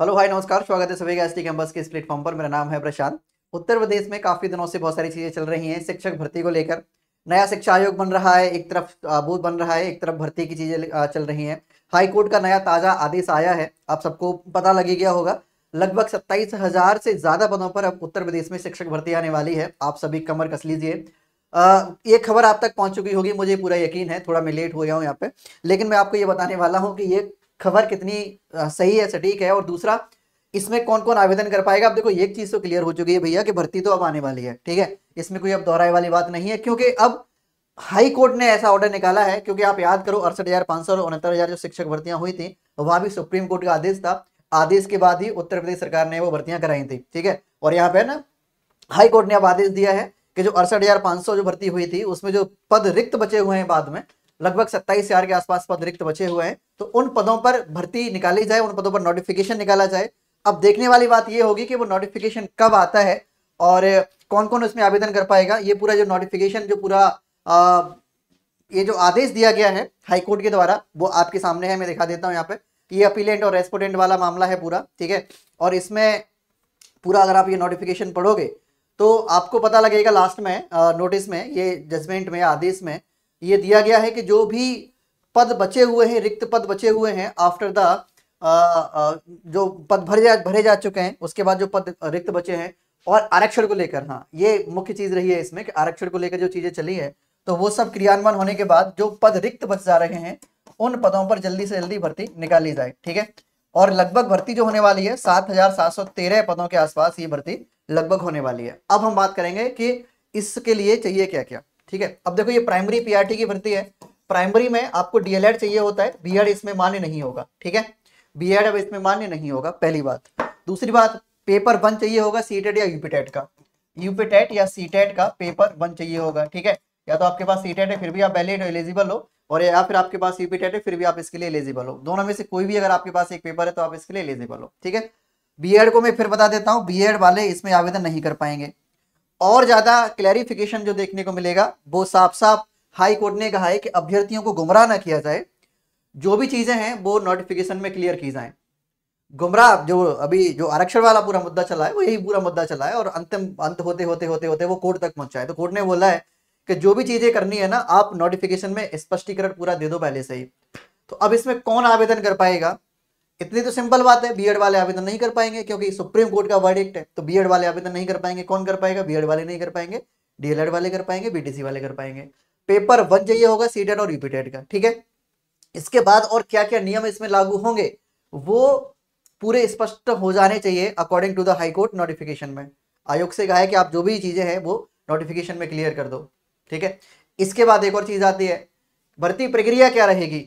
hello भाई नमस्कार स्वागत है सभी का एसटी कैंपस के इस प्लेटफॉर्म पर मेरा नाम है प्रशांत उत्तर प्रदेश में काफी दिनों से बहुत सारी चीजें चल रही हैं शिक्षक भर्ती को लेकर नया शिक्षा आयोग बन रहा है एक तरफ बूथ बन रहा है एक तरफ भर्ती की चीजें चल रही हैं हाई कोर्ट का नया ताजा आदेश आया है आप सबको पता लगी गया होगा लगभग सत्ताईस हजार से ज्यादा पदों पर अब उत्तर प्रदेश में शिक्षक भर्ती आने वाली है आप सभी कमर कस लीजिए ये खबर आप तक पहुंच चुकी होगी मुझे पूरा यकीन है थोड़ा मैं लेट हो गया हूँ यहाँ पे लेकिन मैं आपको ये बताने वाला हूँ कि ये खबर कितनी सही है सटीक है और दूसरा इसमें कौन कौन आवेदन कर पाएगा अब देखो एक चीज तो क्लियर हो चुकी है भैया कि भर्ती तो अब आने वाली है ठीक है इसमें कोई अब दोहराई वाली बात नहीं है क्योंकि अब हाई कोर्ट ने ऐसा ऑर्डर निकाला है क्योंकि आप याद करो अड़सठ हजार पांच सौ उनहत्तर हजार जो शिक्षक भर्तियां हुई थी वहां भी सुप्रीम कोर्ट का आदेश था आदेश के बाद ही उत्तर प्रदेश सरकार ने वो भर्तियां कराई थी ठीक है और यहाँ पे ना हाईकोर्ट ने अब आदेश दिया है कि जो अड़सठ हजार पांच सौ जो भर्ती हुई थी उसमें जो पद रिक्त बचे हुए हैं बाद में लगभग सत्ताईस हजार के आसपास पद रिक्त बचे हुए हैं तो उन पदों पर भर्ती निकाली जाए उन पदों पर नोटिफिकेशन निकाला जाए अब देखने वाली बात यह होगी कि वो नोटिफिकेशन कब आता है और कौन कौन उसमें आवेदन कर पाएगा ये पूरा जो नोटिफिकेशन जो पूरा ये जो आदेश दिया गया है हाईकोर्ट के द्वारा वो आपके सामने है मैं दिखा देता हूँ यहाँ पे ये अपीलेंट और रेस्पोडेंट वाला मामला है पूरा ठीक है और इसमें पूरा अगर आप ये नोटिफिकेशन पढ़ोगे तो आपको पता लगेगा लास्ट में नोटिस में ये जजमेंट में आदेश में ये दिया गया है कि जो भी पद बचे हुए हैं रिक्त पद बचे हुए हैं आफ्टर द जो पद भरे जा भरे जा चुके हैं उसके बाद जो पद रिक्त बचे हैं और आरक्षण को लेकर हाँ ये मुख्य चीज रही है इसमें कि आरक्षण को लेकर जो चीजें चली है तो वो सब क्रियान्वयन होने के बाद जो पद रिक्त बच जा रहे हैं उन पदों पर जल्दी से जल्दी भर्ती निकाली जाए ठीक है और लगभग भर्ती जो होने वाली है सात हजार सात सौ तेरह पदों के आसपास ये भर्ती लगभग होने वाली है अब हम बात करेंगे कि इसके लिए चाहिए क्या क्या ठीक है अब देखो ये प्राइमरी पीआरटी की भर्ती है प्राइमरी में आपको डीएलएड चाहिए होता है बीएड इसमें मान्य नहीं होगा ठीक है बीएड अब इसमें मान्य नहीं होगा पहली बात दूसरी बात पेपर वन चाहिए होगा सीटेट e या यूपीटेट e का यूपीटेट e या सीटेट का पेपर वन चाहिए होगा ठीक है या तो आपके पास सीटेट है फिर भी आप वैलिड एलिजिबल हो और या फिर आपके पास यूपीटेट है फिर भी आप इसके लिए एलिजिबल हो दोनों में से कोई भी अगर आपके पास एक पेपर है तो आप इसके लिए एलिजिबल हो ठीक है बीएड को मैं फिर बता देता हूँ बीएड वाले इसमें आवेदन नहीं कर पाएंगे और ज्यादा क्लैरिफिकेशन जो देखने को मिलेगा वो साफ साफ हाई कोर्ट ने कहा है कि अभ्यर्थियों को गुमराह ना किया जाए जो भी चीजें हैं वो नोटिफिकेशन में क्लियर की जाए गुमराह जो अभी जो आरक्षण वाला पूरा मुद्दा चला है वो यही पूरा मुद्दा चला है और अंतिम अंत होते होते होते होते वो कोर्ट तक पहुंचा है तो कोर्ट ने बोला है कि जो भी चीजें करनी है ना आप नोटिफिकेशन में स्पष्टीकरण पूरा दे दो पहले से ही तो अब इसमें कौन आवेदन कर पाएगा इतनी तो सिंपल बात है बीएड वाले आवेदन नहीं कर पाएंगे क्योंकि सुप्रीम कोर्ट का वर्डिक्ट है तो बीएड वाले आवेदन नहीं कर पाएंगे कौन कर पाएगा बीएड वाले नहीं कर पाएंगे डीएलएड वाले कर पाएंगे बीटीसी वाले कर पाएंगे पेपर वन चाहिए होगा सीटेट e और यूपीटेट e का ठीक है इसके बाद और क्या क्या नियम इसमें लागू होंगे वो पूरे स्पष्ट हो जाने चाहिए according to the high court notification में आयोग से कहा है कि आप जो भी चीजें हैं वो नोटिफिकेशन में क्लियर कर दो ठीक है इसके बाद एक और चीज आती है भर्ती प्रक्रिया क्या रहेगी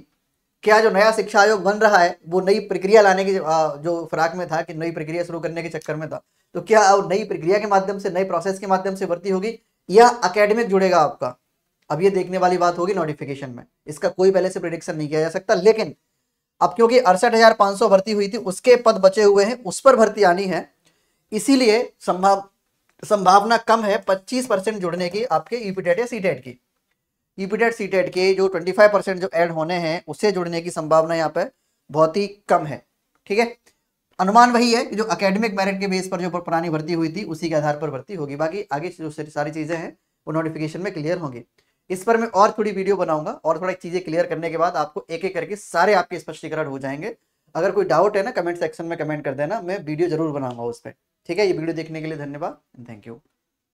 क्या जो नया शिक्षा आयोग बन रहा है वो नई प्रक्रिया लाने की जो फराक में था कि नई प्रक्रिया शुरू करने के चक्कर में था तो क्या अब नई प्रक्रिया के माध्यम से नए प्रोसेस के माध्यम से भर्ती होगी या अकेडमिक जुड़ेगा आपका अब ये देखने वाली बात होगी नोटिफिकेशन में इसका कोई पहले से प्रिडिक्शन नहीं किया जा सकता लेकिन अब क्योंकि अड़सठ भर्ती हुई थी उसके पद बचे हुए हैं उस पर भर्ती आनी है इसीलिए संभाव संभावना कम है पच्चीस परसेंट जुड़ने की आपके ईपीटेट e e या सीटेट e की ईपीटेट e सीटेट के जो 25 परसेंट जो ऐड होने हैं उससे जुड़ने की संभावना यहाँ पर बहुत ही कम है ठीक है अनुमान वही है कि जो अकेडमिक मेरिट के बेस पर जो पुरानी भर्ती हुई थी उसी के आधार पर भर्ती होगी बाकी आगे जो सारी चीज़ें हैं वो नोटिफिकेशन में क्लियर होंगी इस पर मैं और थोड़ी वीडियो बनाऊंगा और थोड़ा चीज़ें क्लियर करने के बाद आपको एक एक करके सारे आपके स्पष्टीकरण हो जाएंगे अगर कोई डाउट है ना कमेंट सेक्शन में कमेंट कर देना मैं वीडियो जरूर बनाऊंगा उस पर ठीक है ये वीडियो देखने के लिए धन्यवाद थैंक यू